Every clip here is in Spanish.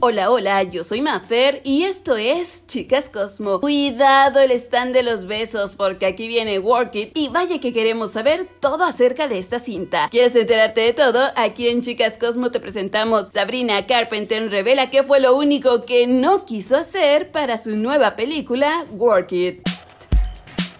Hola, hola, yo soy Mafer y esto es Chicas Cosmo. Cuidado el stand de los besos porque aquí viene Work It y vaya que queremos saber todo acerca de esta cinta. ¿Quieres enterarte de todo? Aquí en Chicas Cosmo te presentamos Sabrina Carpenter revela qué fue lo único que no quiso hacer para su nueva película Work It.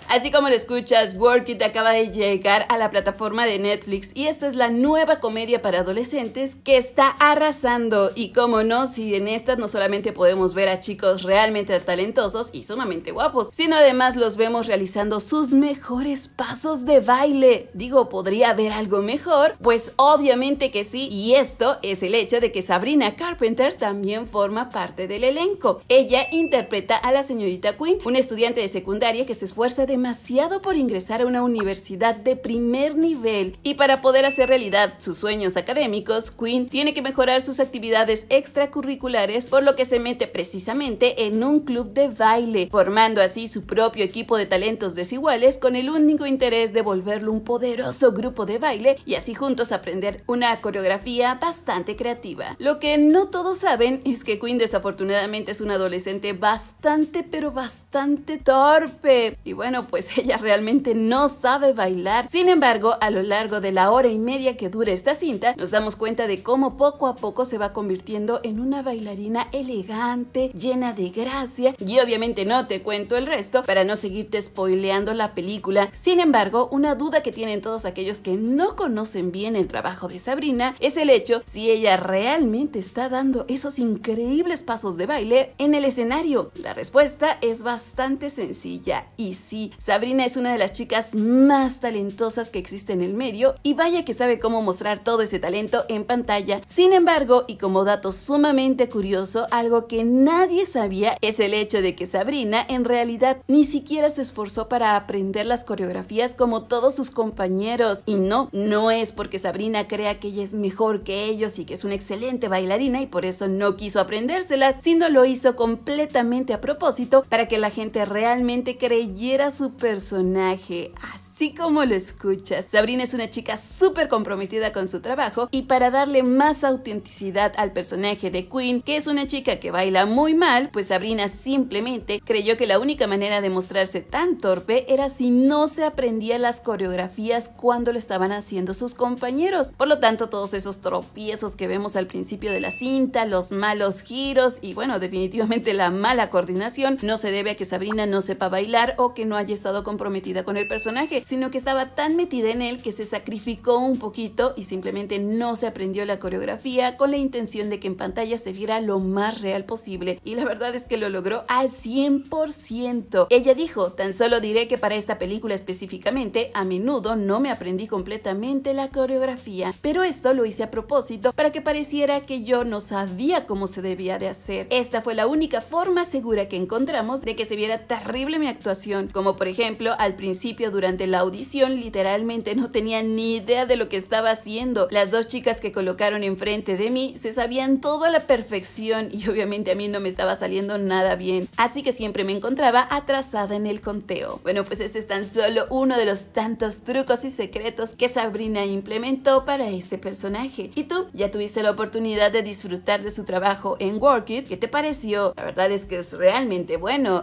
Así como lo escuchas, Work It acaba de llegar a la plataforma de Netflix y esta es la nueva comedia para adolescentes que está arrasando. Y cómo no, si en esta no solamente podemos ver a chicos realmente talentosos y sumamente guapos, sino además los vemos realizando sus mejores pasos de baile. Digo, ¿podría haber algo mejor? Pues obviamente que sí, y esto es el hecho de que Sabrina Carpenter también forma parte del elenco. Ella interpreta a la señorita Quinn, una estudiante de secundaria que se esfuerza de demasiado por ingresar a una universidad de primer nivel y para poder hacer realidad sus sueños académicos, Quinn tiene que mejorar sus actividades extracurriculares, por lo que se mete precisamente en un club de baile, formando así su propio equipo de talentos desiguales con el único interés de volverlo un poderoso grupo de baile y así juntos aprender una coreografía bastante creativa. Lo que no todos saben es que Quinn desafortunadamente es un adolescente bastante pero bastante torpe y bueno pues ella realmente no sabe bailar. Sin embargo, a lo largo de la hora y media que dura esta cinta, nos damos cuenta de cómo poco a poco se va convirtiendo en una bailarina elegante, llena de gracia, y obviamente no te cuento el resto para no seguirte spoileando la película. Sin embargo, una duda que tienen todos aquellos que no conocen bien el trabajo de Sabrina es el hecho si ella realmente está dando esos increíbles pasos de baile en el escenario. La respuesta es bastante sencilla y sí, Sabrina es una de las chicas más talentosas que existe en el medio y vaya que sabe cómo mostrar todo ese talento en pantalla. Sin embargo, y como dato sumamente curioso, algo que nadie sabía es el hecho de que Sabrina en realidad ni siquiera se esforzó para aprender las coreografías como todos sus compañeros. Y no, no es porque Sabrina crea que ella es mejor que ellos y que es una excelente bailarina y por eso no quiso aprendérselas, sino lo hizo completamente a propósito para que la gente realmente creyera su personaje, así como lo escuchas. Sabrina es una chica súper comprometida con su trabajo y para darle más autenticidad al personaje de Queen, que es una chica que baila muy mal, pues Sabrina simplemente creyó que la única manera de mostrarse tan torpe era si no se aprendía las coreografías cuando lo estaban haciendo sus compañeros. Por lo tanto, todos esos tropiezos que vemos al principio de la cinta, los malos giros y bueno, definitivamente la mala coordinación no se debe a que Sabrina no sepa bailar o que no haya estado comprometida con el personaje, sino que estaba tan metida en él que se sacrificó un poquito y simplemente no se aprendió la coreografía con la intención de que en pantalla se viera lo más real posible. Y la verdad es que lo logró al 100%. Ella dijo, tan solo diré que para esta película específicamente, a menudo no me aprendí completamente la coreografía, pero esto lo hice a propósito para que pareciera que yo no sabía cómo se debía de hacer. Esta fue la única forma segura que encontramos de que se viera terrible mi actuación, como por ejemplo, al principio durante la audición literalmente no tenía ni idea de lo que estaba haciendo. Las dos chicas que colocaron enfrente de mí se sabían todo a la perfección y obviamente a mí no me estaba saliendo nada bien, así que siempre me encontraba atrasada en el conteo. Bueno, pues este es tan solo uno de los tantos trucos y secretos que Sabrina implementó para este personaje. ¿Y tú? ¿Ya tuviste la oportunidad de disfrutar de su trabajo en Work It? ¿Qué te pareció? La verdad es que es realmente bueno.